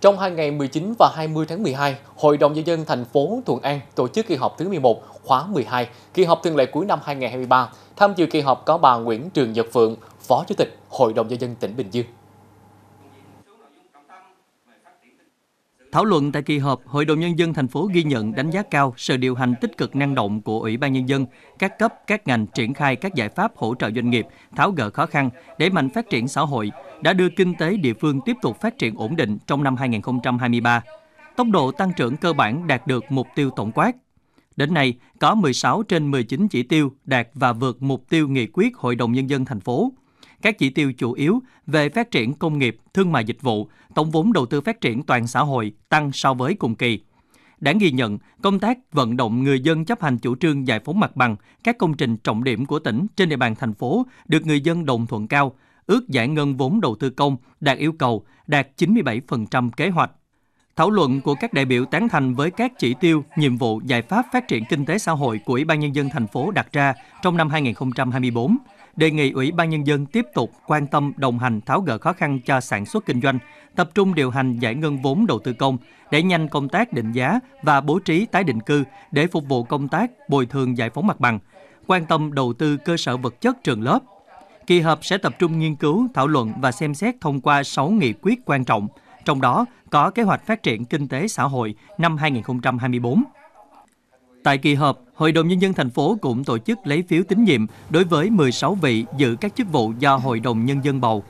Trong hai ngày 19 và 20 tháng 12, Hội đồng Nhân dân thành phố Thuận An tổ chức kỳ họp thứ 11, khóa 12, kỳ họp thường lệ cuối năm 2023. Tham dự kỳ họp có bà Nguyễn Trường Nhật Phượng, Phó Chủ tịch Hội đồng Nhân dân tỉnh Bình Dương. Thảo luận tại kỳ họp, Hội đồng Nhân dân thành phố ghi nhận đánh giá cao sự điều hành tích cực năng động của Ủy ban Nhân dân, các cấp, các ngành triển khai các giải pháp hỗ trợ doanh nghiệp, tháo gỡ khó khăn, đẩy mạnh phát triển xã hội, đã đưa kinh tế địa phương tiếp tục phát triển ổn định trong năm 2023. Tốc độ tăng trưởng cơ bản đạt được mục tiêu tổng quát. Đến nay, có 16 trên 19 chỉ tiêu đạt và vượt mục tiêu nghị quyết Hội đồng Nhân dân thành phố các chỉ tiêu chủ yếu về phát triển công nghiệp, thương mại dịch vụ, tổng vốn đầu tư phát triển toàn xã hội tăng so với cùng kỳ. Đáng ghi nhận, công tác vận động người dân chấp hành chủ trương giải phóng mặt bằng các công trình trọng điểm của tỉnh trên địa bàn thành phố được người dân đồng thuận cao, ước giải ngân vốn đầu tư công đạt yêu cầu, đạt 97% kế hoạch. Thảo luận của các đại biểu tán thành với các chỉ tiêu, nhiệm vụ, giải pháp phát triển kinh tế xã hội của Ủy ban nhân dân thành phố đặt ra trong năm 2024 đề nghị Ủy ban Nhân dân tiếp tục quan tâm đồng hành tháo gỡ khó khăn cho sản xuất kinh doanh, tập trung điều hành giải ngân vốn đầu tư công, để nhanh công tác định giá và bố trí tái định cư để phục vụ công tác bồi thường giải phóng mặt bằng, quan tâm đầu tư cơ sở vật chất trường lớp. Kỳ họp sẽ tập trung nghiên cứu, thảo luận và xem xét thông qua 6 nghị quyết quan trọng, trong đó có kế hoạch phát triển kinh tế xã hội năm 2024. Tại kỳ họp, Hội đồng Nhân dân thành phố cũng tổ chức lấy phiếu tín nhiệm đối với 16 vị giữ các chức vụ do Hội đồng Nhân dân bầu.